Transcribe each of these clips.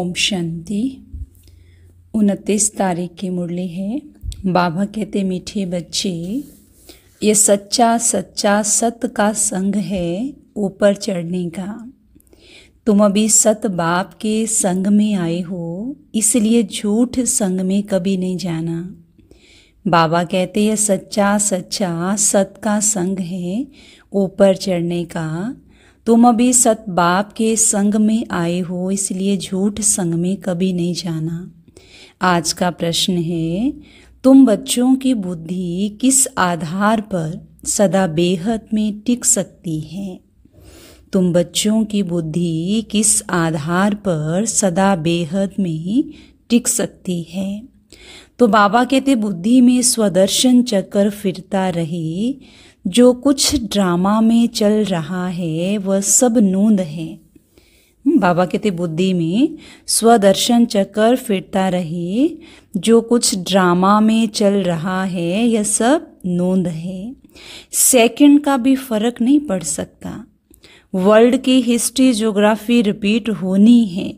ओम शांति उनतीस तारीख की मुरली है बाबा कहते मीठे बच्चे ये सच्चा सच्चा सत का संग है ऊपर चढ़ने का तुम अभी सत बाप के संग में आए हो इसलिए झूठ संग में कभी नहीं जाना बाबा कहते ये सच्चा सच्चा सत का संग है ऊपर चढ़ने का तुम अभी सत बाप के संग में आए हो इसलिए झूठ संग में कभी नहीं जाना आज का प्रश्न है तुम बच्चों की बुद्धि किस आधार पर सदा बेहद में टिक सकती है तुम बच्चों की बुद्धि किस आधार पर सदा बेहद में टिक सकती है तो बाबा कहते बुद्धि में स्वदर्शन चक्कर फिरता रहे जो कुछ ड्रामा में चल रहा है वह सब नूंद है हम्म, बाबा कहते बुद्धि में स्वदर्शन चक्कर फिरता रहे जो कुछ ड्रामा में चल रहा है यह सब नूंद है सेकंड का भी फर्क नहीं पड़ सकता वर्ल्ड की हिस्ट्री ज्योग्राफी रिपीट होनी है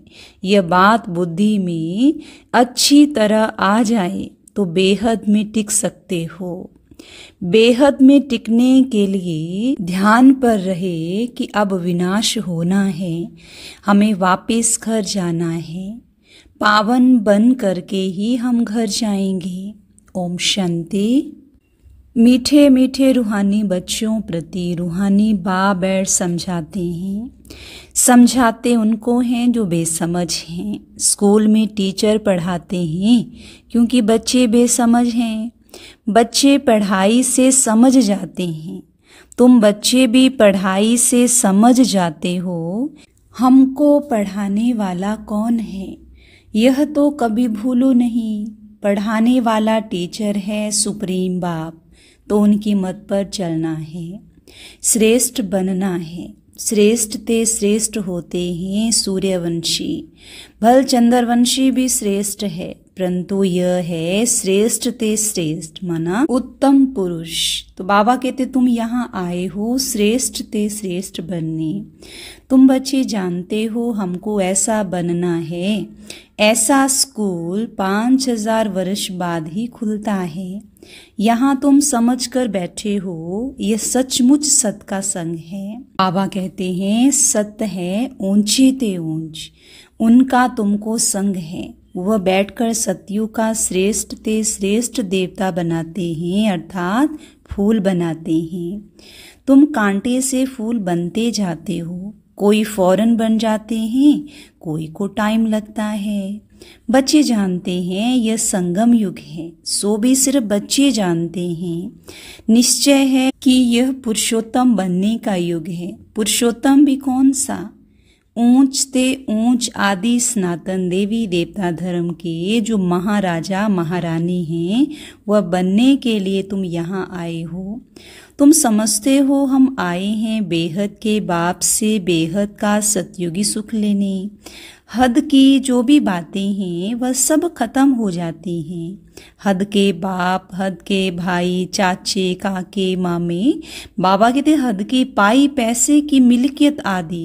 यह बात बुद्धि में अच्छी तरह आ जाए तो बेहद में टिक सकते हो बेहद में टिकने के लिए ध्यान पर रहे कि अब विनाश होना है हमें वापस घर जाना है पावन बन करके ही हम घर जाएंगे ओम शांति मीठे मीठे रूहानी बच्चों प्रति रूहानी बा बैठ समझाते हैं समझाते उनको हैं जो बेसमझ हैं स्कूल में टीचर पढ़ाते हैं क्योंकि बच्चे बेसमझ हैं बच्चे पढ़ाई से समझ जाते हैं तुम बच्चे भी पढ़ाई से समझ जाते हो हमको पढ़ाने वाला कौन है यह तो कभी भूलो नहीं पढ़ाने वाला टीचर है सुप्रीम बाप तो उनकी मत पर चलना है श्रेष्ठ बनना है श्रेष्ठ ते श्रेष्ठ होते हैं सूर्यवंशी भल चंद्रवंशी भी श्रेष्ठ है परंतु यह है श्रेष्ठ ते श्रेष्ठ माना उत्तम पुरुष तो बाबा कहते तुम यहाँ आए हो श्रेष्ठ ते श्रेष्ठ बनने तुम बच्चे जानते हो हमको ऐसा बनना है ऐसा स्कूल पाँच हजार वर्ष बाद ही खुलता है यहाँ तुम समझ कर बैठे हो यह सचमुच सत का संग है बाबा कहते हैं सत्य है ऊंचे ते ऊंच उनका तुमको संग है वह बैठकर सत्यु का श्रेष्ठ ते श्रेष्ठ देवता बनाते हैं अर्थात फूल बनाते हैं तुम कांटे से फूल बनते जाते हो कोई फौरन बन जाते हैं कोई को टाइम लगता है बच्चे जानते हैं यह संगम युग है सो भी सिर्फ बच्चे जानते हैं निश्चय है कि यह पुरुषोत्तम बनने का युग है पुरुषोत्तम भी कौन सा ऊंच ते ऊंच आदि सनातन देवी देवता धर्म के जो महाराजा महारानी हैं वह बनने के लिए तुम यहाँ आए हो तुम समझते हो हम आए हैं बेहद के बाप से बेहद का सतयुगी सुख लेने हद की जो भी बातें हैं वह सब खत्म हो जाती हैं हद के बाप हद के भाई चाचे काके मामे बाबा कहते हद की पाई पैसे की मिलकियत आदि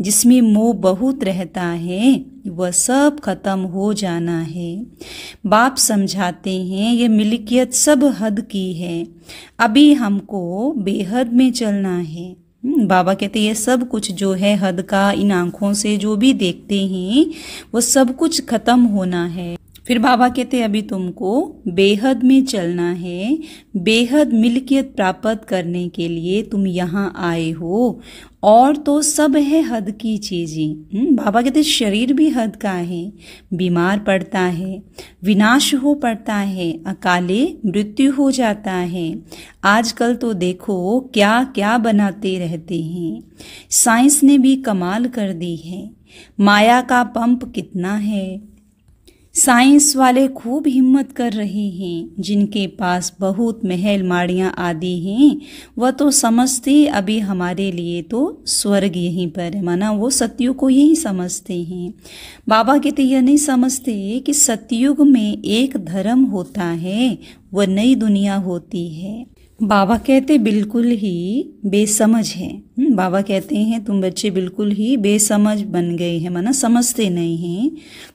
जिसमें मोह बहुत रहता है वह सब खत्म हो जाना है बाप समझाते हैं ये मिलकियत सब हद की है अभी हमको बेहद में चलना है हम्म, बाबा कहते ये सब कुछ जो है हद का इन आँखों से जो भी देखते हैं वो सब कुछ ख़त्म होना है फिर बाबा कहते हैं अभी तुमको बेहद में चलना है बेहद मिल्कियत प्राप्त करने के लिए तुम यहाँ आए हो और तो सब है हद की चीज़ें हम्म, बाबा कहते शरीर भी हद का है बीमार पड़ता है विनाश हो पड़ता है अकाले मृत्यु हो जाता है आजकल तो देखो क्या क्या बनाते रहते हैं साइंस ने भी कमाल कर दी है माया का पंप कितना है साइंस वाले खूब हिम्मत कर रहे हैं जिनके पास बहुत महल माड़ियाँ आदि हैं वह तो समझते अभी हमारे लिए तो स्वर्ग यहीं पर है माना वो सतयुग को यही समझते हैं बाबा के तो यह नहीं समझते कि सतयुग में एक धर्म होता है वह नई दुनिया होती है बाबा कहते बिल्कुल ही बेसमझ हैं हम्म, बाबा कहते हैं तुम बच्चे बिल्कुल ही बेसमझ बन गए हैं माना समझते नहीं हैं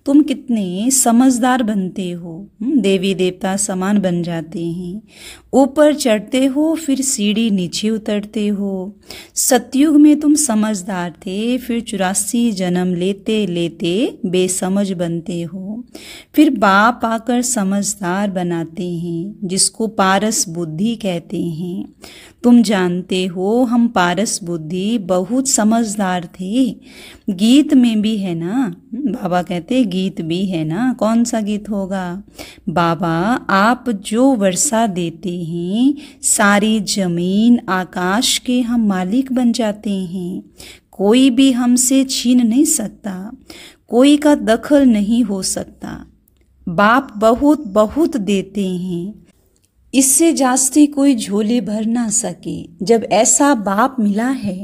तुम कितने समझदार बनते हो हम्म, देवी देवता समान बन जाते हैं ऊपर चढ़ते हो फिर सीढ़ी नीचे उतरते हो सतयुग में तुम समझदार थे फिर चौरासी जन्म लेते लेते बेसमझ बनते हो फिर बाप आकर समझदार बनाते हैं जिसको पारस बुद्धि कहते करते हैं तुम जानते हो हम पारस बुद्धि बहुत समझदार थे गीत में भी है ना बाबा कहते गीत भी है ना कौन सा गीत होगा बाबा आप जो वर्षा देते हैं सारी जमीन आकाश के हम मालिक बन जाते हैं कोई भी हमसे छीन नहीं सकता कोई का दखल नहीं हो सकता बाप बहुत बहुत देते हैं इससे जास्ते कोई झोले भर ना सके जब ऐसा बाप मिला है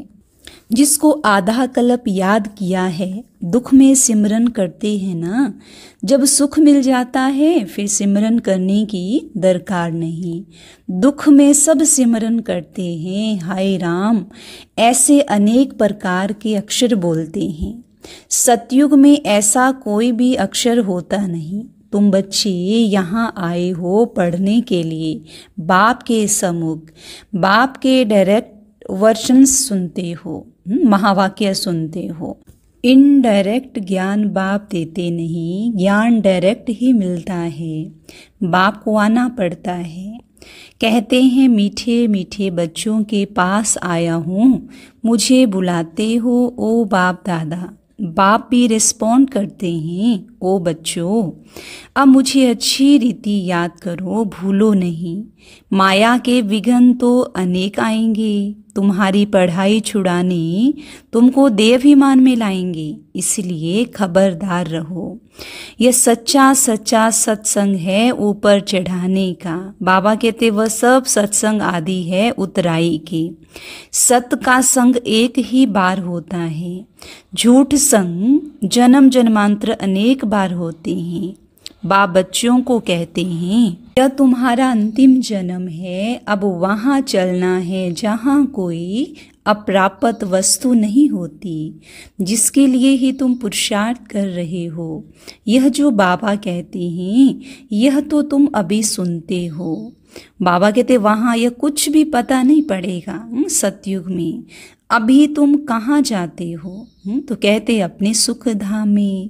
जिसको आधा कलप याद किया है दुख में सिमरन करते हैं ना जब सुख मिल जाता है फिर सिमरन करने की दरकार नहीं दुख में सब सिमरन करते हैं हाय राम ऐसे अनेक प्रकार के अक्षर बोलते हैं सतयुग में ऐसा कोई भी अक्षर होता नहीं तुम बच्चे यहाँ आए हो पढ़ने के लिए बाप के समुख बाप के डायरेक्ट वर्शन सुनते हो हम्म, महावाक्य सुनते हो इनडायरेक्ट ज्ञान बाप देते नहीं ज्ञान डायरेक्ट ही मिलता है बाप को आना पड़ता है कहते हैं मीठे मीठे बच्चों के पास आया हूँ मुझे बुलाते हो ओ बाप दादा बाप भी रिस्पॉन्ड करते हैं ओ बच्चों अब मुझे अच्छी रीति याद करो भूलो नहीं माया के विघन तो अनेक आएंगे तुम्हारी पढ़ाई छुड़ाने तुमको देवभिमान में लाएंगे इसलिए खबरदार रहो यह सच्चा सच्चा सत्संग है ऊपर चढ़ाने का बाबा कहते वह सब सत्संग आदि है उतराई के सत का संग एक ही बार होता है झूठ संग जन्म जन्मांतर अनेक बार होते हैं बा बच्चों को कहते हैं यह तुम्हारा अंतिम जन्म है अब वहाँ चलना है जहाँ कोई अप्रापत वस्तु नहीं होती जिसके लिए ही तुम पुरुषार्थ कर रहे हो यह जो बाबा कहते हैं यह तो तुम अभी सुनते हो बाबा कहते वहाँ यह कुछ भी पता नहीं पड़ेगा हम्म, सतयुग में अभी तुम कहाँ जाते हो हुँ? हम्म, तो कहते अपने सुख धाम में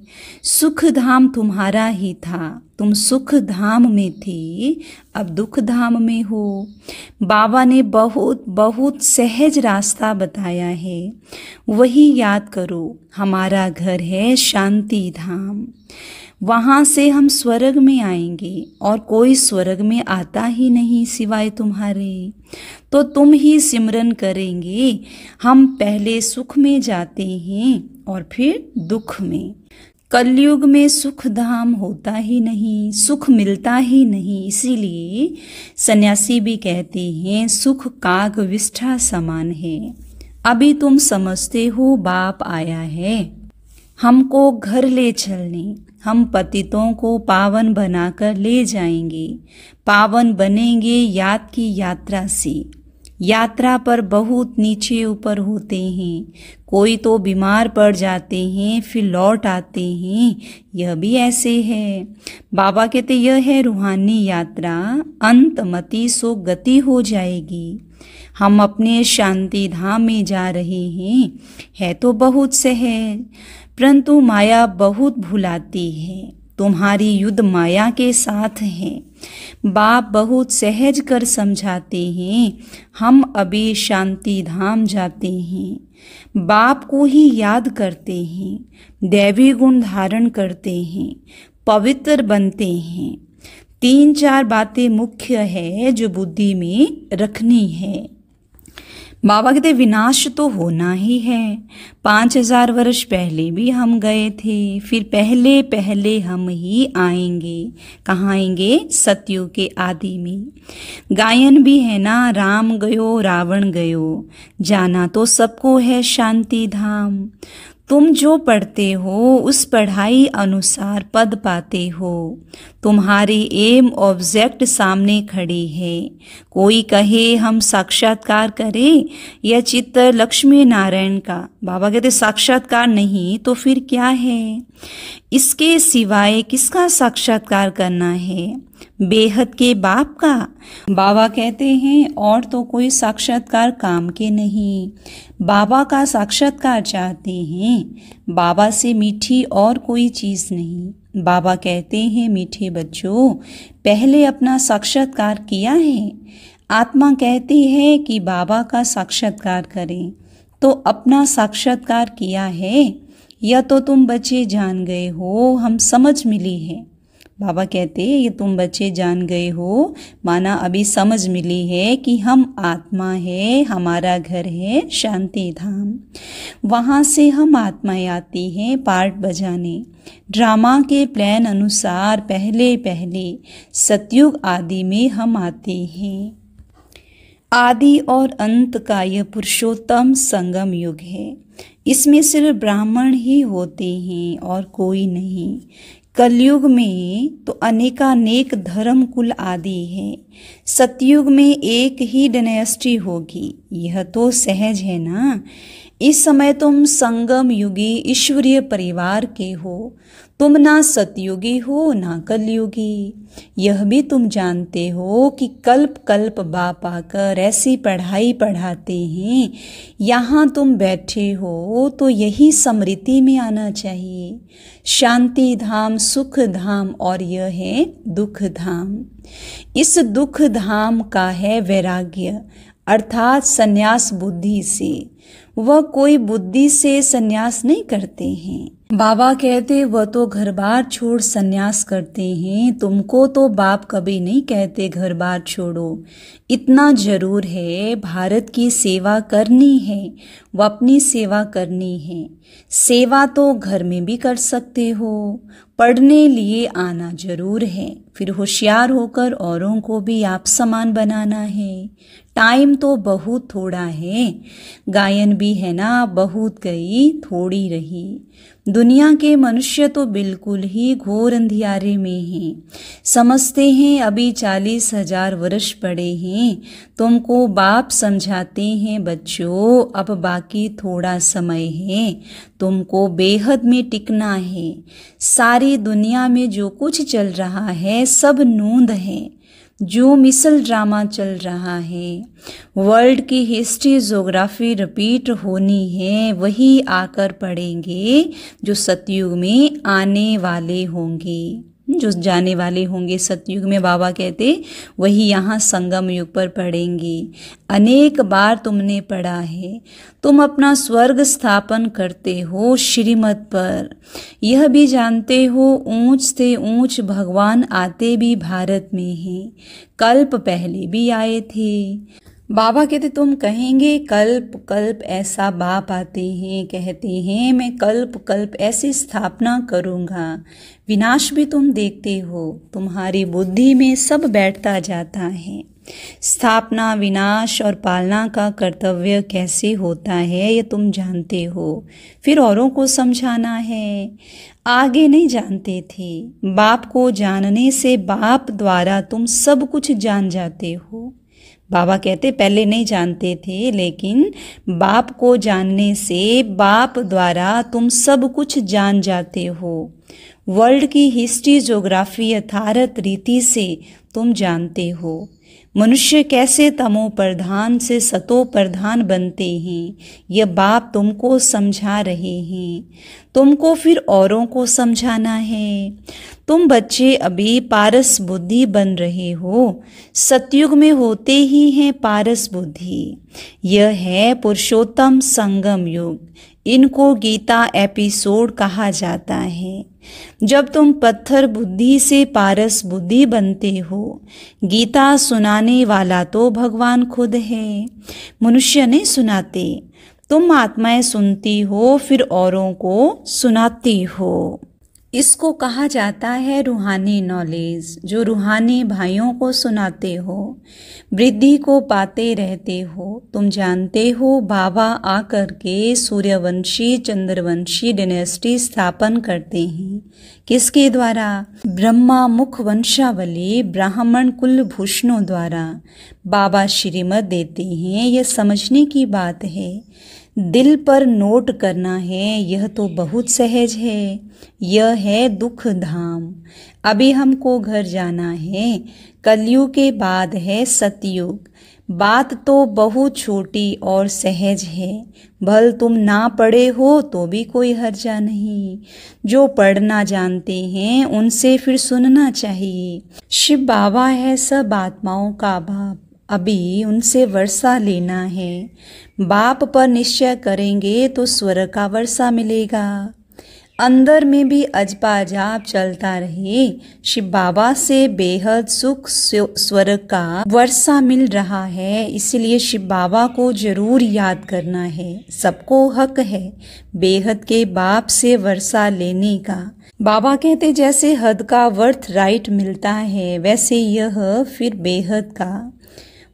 सुख धाम तुम्हारा ही था तुम सुख धाम में थे अब दुख धाम में हो बाबा ने बहुत बहुत सहज रास्ता बताया है वही याद करो हमारा घर है शांति धाम वहाँ से हम स्वर्ग में आएंगे और कोई स्वर्ग में आता ही नहीं सिवाय तुम्हारे तो तुम ही सिमरन करेंगे हम पहले सुख में जाते हैं और फिर दुख में कलयुग में सुख धाम होता ही नहीं सुख मिलता ही नहीं इसीलिए सन्यासी भी कहते हैं सुख काग विष्ठा समान है अभी तुम समझते हो बाप आया है हमको घर ले चलने हम पतितों को पावन बनाकर ले जाएंगे पावन बनेंगे याद की यात्रा से यात्रा पर बहुत नीचे ऊपर होते हैं कोई तो बीमार पड़ जाते हैं फिर लौट आते हैं यह भी ऐसे है बाबा कहते यह है रूहानी यात्रा अंत मति सो गति हो जाएगी हम अपने शांति धाम में जा रहे हैं है तो बहुत सहज परंतु माया बहुत भुलाती है तुम्हारी युद्ध माया के साथ है बाप बहुत सहज कर समझाते हैं हम अभी शांति धाम जाते हैं बाप को ही याद करते हैं दैवी गुण धारण करते हैं पवित्र बनते हैं तीन चार बातें मुख्य है जो बुद्धि में रखनी है बाबा कहते विनाश तो होना ही है पाँच हजार वर्ष पहले भी हम गए थे फिर पहले पहले हम ही आएंगे कहाँ आएंगे सत्यु के आदि में गायन भी है ना राम गयो रावण गयो जाना तो सबको है शांति धाम तुम जो पढ़ते हो उस पढ़ाई अनुसार पद पाते हो तुम्हारे एम ऑब्जेक्ट सामने खड़ी है कोई कहे हम साक्षात्कार करें यह चित्त लक्ष्मी नारायण का बाबा कहते साक्षात्कार नहीं तो फिर क्या है इसके सिवाय किसका साक्षात्कार करना है बेहद के बाप का बाबा कहते हैं और तो कोई साक्षात्कार काम के नहीं बाबा का साक्षात्कार चाहते हैं बाबा से मीठी और कोई चीज़ नहीं बाबा कहते हैं मीठे बच्चों पहले अपना साक्षात्कार किया है आत्मा कहती है कि बाबा का साक्षात्कार करें तो अपना साक्षात्कार किया है या तो तुम बच्चे जान गए हो हम समझ मिली है बाबा कहते ये तुम बच्चे जान गए हो माना अभी समझ मिली है कि हम आत्मा है हमारा घर है शांति धाम वहाँ से हम आत्माएं आती हैं पार्ट बजाने ड्रामा के प्लान अनुसार पहले पहले सतयुग आदि में हम आते हैं आदि और अंत का यह पुरुषोत्तम संगम युग है इसमें सिर्फ ब्राह्मण ही होते हैं और कोई नहीं कलयुग में तो अनेकानेक धर्म कुल आदि हैं सतयुग में एक ही डेनेस्टी होगी यह तो सहज है ना इस समय तुम संगम युगी ईश्वरीय परिवार के हो तुम ना सतयुगी हो ना कलयुगी यह भी तुम जानते हो कि कल्प कल्प बाप आकर ऐसी पढ़ाई पढ़ाते हैं यहाँ तुम बैठे हो तो यही समृति में आना चाहिए शांति धाम सुख धाम और यह है दुख धाम इस दुख धाम का है वैराग्य अर्थात संन्यास बुद्धि से वह कोई बुद्धि से संन्यास नहीं करते हैं बाबा कहते वह तो घर बार छोड़ सन्यास करते हैं तुमको तो बाप कभी नहीं कहते घर बार छोड़ो इतना जरूर है भारत की सेवा करनी है व अपनी सेवा करनी है सेवा तो घर में भी कर सकते हो पढ़ने लिए आना जरूर है फिर होशियार होकर औरों को भी आप समान बनाना है टाइम तो बहुत थोड़ा है गायन भी है ना बहुत गई थोड़ी रही दुनिया के मनुष्य तो बिल्कुल ही घोर अंधियारे में हैं समझते हैं अभी चालीस हजार वर्ष पड़े हैं तुमको बाप समझाते हैं बच्चों अब बाकी थोड़ा समय है तुमको बेहद में टिकना है सारी दुनिया में जो कुछ चल रहा है सब नूंद है जो मिसल ड्रामा चल रहा है वर्ल्ड की हिस्ट्री जोग्राफी रिपीट होनी है वही आकर पढ़ेंगे जो सतयुग में आने वाले होंगे जो जाने वाले होंगे सतयुग में बाबा कहते वही यहाँ संगम युग पर पढ़ेंगी अनेक बार तुमने पढ़ा है तुम अपना स्वर्ग स्थापन करते हो श्रीमत पर यह भी जानते हो ऊंच से ऊंच भगवान आते भी भारत में हैं कल्प पहले भी आए थे बाबा कहते तुम कहेंगे कल्प कल्प ऐसा बाप आते हैं कहते हैं मैं कल्प कल्प ऐसी स्थापना करूँगा विनाश भी तुम देखते हो तुम्हारी बुद्धि में सब बैठता जाता है स्थापना विनाश और पालना का कर्तव्य कैसे होता है ये तुम जानते हो फिर औरों को समझाना है आगे नहीं जानते थे बाप को जानने से बाप द्वारा तुम सब कुछ जान जाते हो बाबा कहते पहले नहीं जानते थे लेकिन बाप को जानने से बाप द्वारा तुम सब कुछ जान जाते हो वर्ल्ड की हिस्ट्री जोग्राफी यथारत रीति से तुम जानते हो मनुष्य कैसे तमो प्रधान से सतो प्रधान बनते हैं यह बाप तुमको समझा रहे हैं तुमको फिर औरों को समझाना है तुम बच्चे अभी पारस बुद्धि बन रहे हो सतयुग में होते ही हैं पारस बुद्धि यह है पुरुषोत्तम संगम युग इनको गीता एपिसोड कहा जाता है जब तुम पत्थर बुद्धि से पारस बुद्धि बनते हो गीता सुनाने वाला तो भगवान खुद है मनुष्य नहीं सुनाते तुम आत्माएं सुनती हो फिर औरों को सुनाती हो इसको कहा जाता है रूहानी नॉलेज जो रूहानी भाइयों को सुनाते हो वृद्धि को पाते रहते हो तुम जानते हो बाबा आकर के सूर्यवंशी चंद्रवंशी डिनेस्टी स्थापन करते हैं किसके द्वारा ब्रह्मा मुख वंशावली ब्राह्मण कुल भूषणों द्वारा बाबा श्रीमत देते हैं यह समझने की बात है दिल पर नोट करना है यह तो बहुत सहज है यह है दुख धाम अभी हमको घर जाना है कलयुग के बाद है सतयुग बात तो बहुत छोटी और सहज है भल तुम ना पढ़े हो तो भी कोई हर्जा नहीं जो पढ़ना जानते हैं उनसे फिर सुनना चाहिए शिव बाबा है सब आत्माओं का बाप अभी उनसे वर्षा लेना है बाप पर निश्चय करेंगे तो स्वर का वर्षा मिलेगा अंदर में भी जाप चलता रहे शिव बाबा से बेहद सुख स्वर का वर्षा मिल रहा है इसलिए शिव बाबा को जरूर याद करना है सबको हक है बेहद के बाप से वर्षा लेने का बाबा कहते जैसे हद का वर्थ राइट मिलता है वैसे यह फिर बेहद का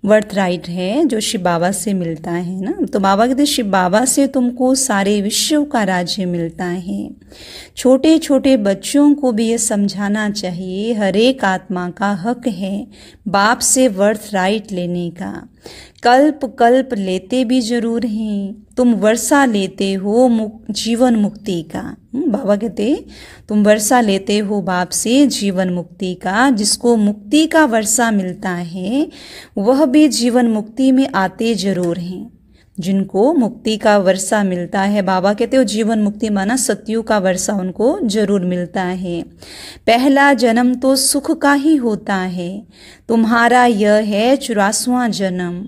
वर्थ राइट है जो शिव बाबा से मिलता है ना तो बाबा कहते शिव बाबा से तुमको सारे विश्व का राज्य मिलता है छोटे छोटे बच्चों को भी ये समझाना चाहिए हर एक आत्मा का हक है बाप से वर्थ राइट लेने का कल्प कल्प लेते भी जरूर हैं तुम वर्षा लेते हो मुक, जीवन मुक्ति का हम्म, बाबा कहते तुम वर्षा लेते हो बाप से जीवन मुक्ति का जिसको मुक्ति का वर्षा मिलता है वह भी जीवन मुक्ति में आते जरूर हैं जिनको मुक्ति का वर्षा मिलता है बाबा कहते हो जीवन मुक्ति माना सत्यु का वर्षा उनको जरूर मिलता है पहला जन्म तो सुख का ही होता है तुम्हारा यह है चुरासवा जन्म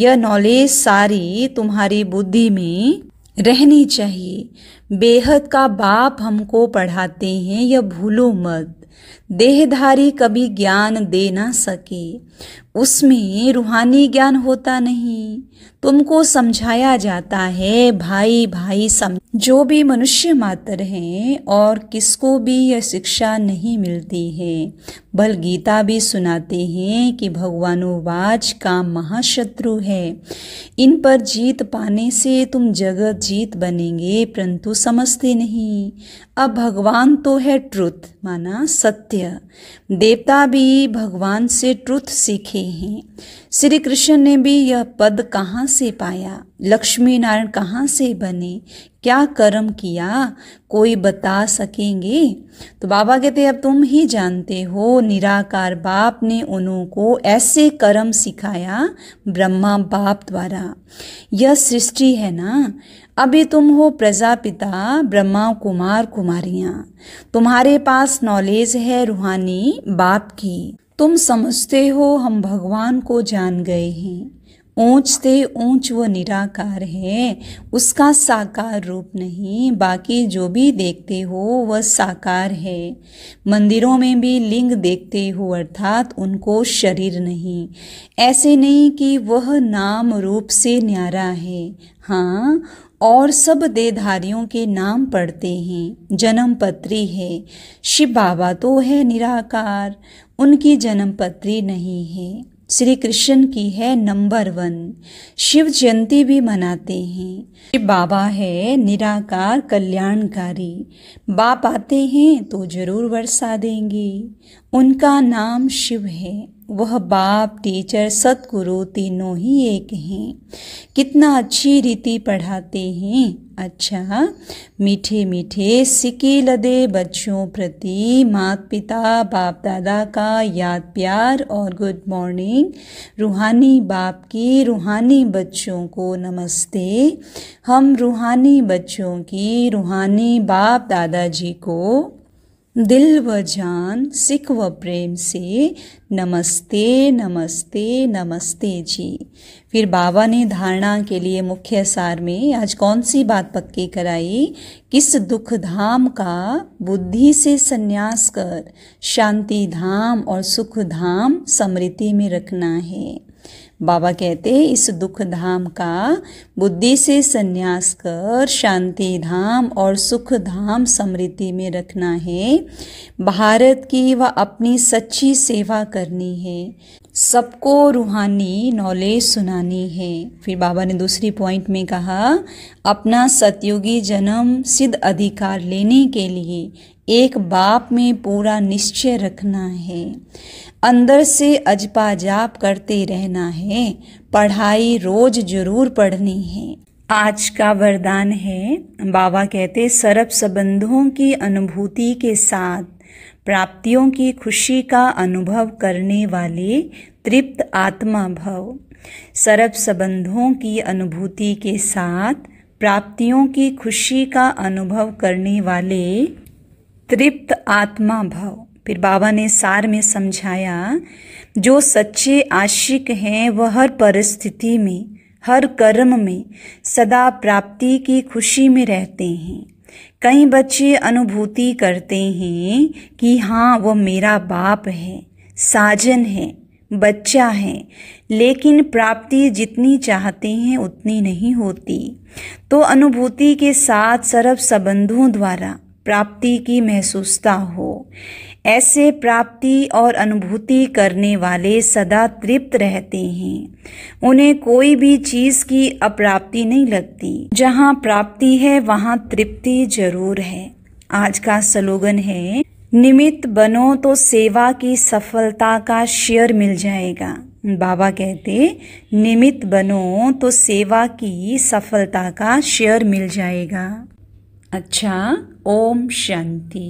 यह नॉलेज सारी तुम्हारी बुद्धि में रहनी चाहिए बेहद का बाप हमको पढ़ाते हैं यह भूलो मत देहधारी कभी ज्ञान दे ना सके उसमें रूहानी ज्ञान होता नहीं तुमको समझाया जाता है भाई भाई सम जो भी मनुष्य मात्र हैं और किसको भी यह शिक्षा नहीं मिलती है बल गीता भी सुनाते हैं कि भगवानुवाच का महाशत्रु है इन पर जीत पाने से तुम जगत जीत बनेंगे परंतु समझते नहीं अब भगवान तो है ट्रुथ माना सत्य देवता भी भगवान से ट्रुथ सीखे हैं श्री कृष्ण ने भी यह पद कहाँ से पाया लक्ष्मी नारायण कहाँ से बने क्या कर्म किया कोई बता सकेंगे तो बाबा कहते अब तुम ही जानते हो निराकार बाप ने उन्हों को ऐसे कर्म सिखाया ब्रह्मा बाप द्वारा यह सृष्टि है ना अभी तुम हो प्रजापिता ब्रह्मा कुमार कुमारियाँ तुम्हारे पास नॉलेज है रूहानी बाप की तुम समझते हो हम भगवान को जान गए हैं ऊंच से ऊंच वो निराकार है उसका साकार रूप नहीं बाकी जो भी देखते हो वह साकार है मंदिरों में भी लिंग देखते हो अर्थात उनको शरीर नहीं ऐसे नहीं कि वह नाम रूप से न्यारा है हाँ और सब देधारियों के नाम पढ़ते हैं जन्मपत्री है शिव बाबा तो है निराकार उनकी जन्मपत्री नहीं है श्री कृष्ण की है नंबर वन शिव जयंती भी मनाते हैं शिव बाबा है निराकार कल्याणकारी बाप आते हैं तो जरूर वर्षा देंगे उनका नाम शिव है वह बाप टीचर सतगुरु तीनों ही एक हैं कितना अच्छी रीति पढ़ाते हैं अच्छा मीठे मीठे सिक्के लदे बच्चों प्रति माता पिता बाप दादा का याद प्यार और गुड मॉर्निंग रूहानी बाप की रूहानी बच्चों को नमस्ते हम रूहानी बच्चों की रूहानी बाप दादाजी को दिल व जान सिख व प्रेम से नमस्ते नमस्ते नमस्ते जी फिर बाबा ने धारणा के लिए मुख्य सार में आज कौन सी बात पक्की कराई किस दुख धाम का बुद्धि से संन्यास कर शांति धाम और सुख धाम समृद्धि में रखना है बाबा कहते हैं इस दुख धाम का बुद्धि से संन्यास कर शांति धाम और सुख धाम समृद्धि में रखना है भारत की व अपनी सच्ची सेवा करनी है सबको रूहानी नॉलेज सुनानी है फिर बाबा ने दूसरी पॉइंट में कहा अपना सतयुगी जन्म सिद्ध अधिकार लेने के लिए एक बाप में पूरा निश्चय रखना है अंदर से अजपा जाप करते रहना है पढ़ाई रोज जरूर पढ़नी है आज का वरदान है बाबा कहते सर्प संबंधों की अनुभूति के साथ प्राप्तियों की खुशी का अनुभव करने वाले तृप्त आत्मा भव सर्प संबंधों की अनुभूति के साथ प्राप्तियों की खुशी का अनुभव करने वाले तृप्त आत्मा भव फिर बाबा ने सार में समझाया जो सच्चे आशिक हैं वह हर परिस्थिति में हर कर्म में सदा प्राप्ति की खुशी में रहते हैं कई बच्चे अनुभूति करते हैं कि हाँ वह मेरा बाप है साजन है बच्चा है लेकिन प्राप्ति जितनी चाहते हैं उतनी नहीं होती तो अनुभूति के साथ सर्व संबंधों द्वारा प्राप्ति की महसूसता हो ऐसे प्राप्ति और अनुभूति करने वाले सदा तृप्त रहते हैं उन्हें कोई भी चीज की अप्राप्ति नहीं लगती जहाँ प्राप्ति है वहाँ तृप्ति जरूर है आज का स्लोगन है निमित्त बनो तो सेवा की सफलता का शेयर मिल जाएगा बाबा कहते निमित्त बनो तो सेवा की सफलता का शेयर मिल जाएगा अच्छा ओम शांति